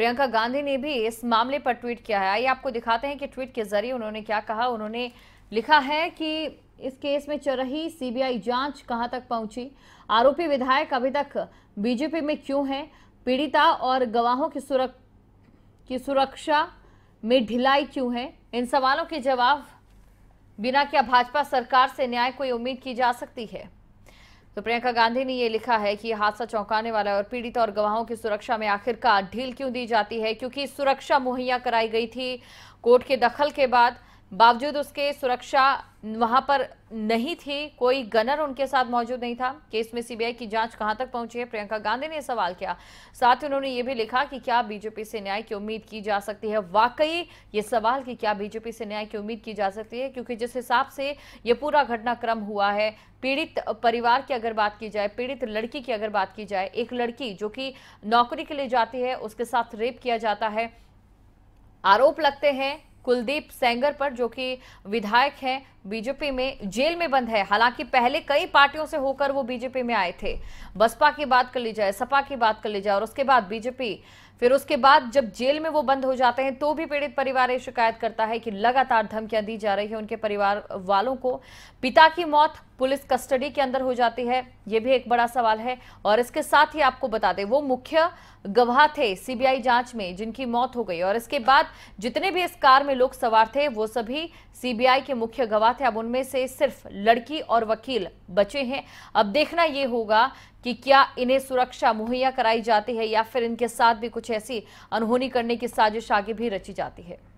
प्रियंका गांधी ने भी इस मामले पर ट्वीट किया है आइए आपको दिखाते हैं कि ट्वीट के जरिए उन्होंने क्या कहा उन्होंने लिखा है कि इस केस में चल रही सीबीआई जांच कहां तक पहुंची आरोपी विधायक अभी तक बीजेपी में क्यों है पीड़िता और गवाहों की सुरक की सुरक्षा में ढिलाई क्यों है इन सवालों के जवाब बिना क्या भाजपा सरकार से न्याय कोई उम्मीद की जा सकती है तो प्रियंका गांधी ने यह लिखा है कि हादसा चौंकाने वाला है और पीड़ित और गवाहों की सुरक्षा में आखिरकार ढील क्यों दी जाती है क्योंकि सुरक्षा मुहैया कराई गई थी कोर्ट के दखल के बाद बावजूद उसके सुरक्षा वहां पर नहीं थी कोई गनर उनके साथ मौजूद नहीं था केस में सीबीआई की जांच कहां तक पहुंची है प्रियंका गांधी ने सवाल किया साथ ही उन्होंने ये भी लिखा कि क्या बीजेपी से न्याय की उम्मीद की जा सकती है वाकई ये सवाल कि क्या बीजेपी से न्याय की उम्मीद की जा सकती है क्योंकि जिस हिसाब से ये पूरा घटनाक्रम हुआ है पीड़ित परिवार की अगर बात की जाए पीड़ित लड़की की अगर बात की जाए एक लड़की जो कि नौकरी के लिए जाती है उसके साथ रेप किया जाता है आरोप लगते हैं कुलदीप सेंगर पर जो कि विधायक हैं बीजेपी में जेल में बंद है हालांकि पहले कई पार्टियों से होकर वो बीजेपी में आए थे बसपा की बात कर ली जाए सपा की बात कर ली जाए और उसके बाद बीजेपी फिर उसके बाद जब जेल में वो बंद हो जाते हैं तो भी पीड़ित परिवार शिकायत करता है कि लगातार धमकियां दी जा रही है उनके परिवार वालों को पिता की मौत पुलिस कस्टडी के अंदर हो जाती है ये भी एक बड़ा सवाल है और इसके साथ ही आपको बता दें वो मुख्य गवाह थे सीबीआई जांच में जिनकी मौत हो गई और इसके बाद जितने भी इस कार में लोग सवार थे वो सभी सीबीआई के मुख्य गवाह थे अब उनमें से सिर्फ लड़की और वकील बचे हैं अब देखना ये होगा कि क्या इन्हें सुरक्षा मुहैया कराई जाती है या फिर इनके साथ भी कुछ ऐसी अनहोनी करने की साजिश आगे भी रची जाती है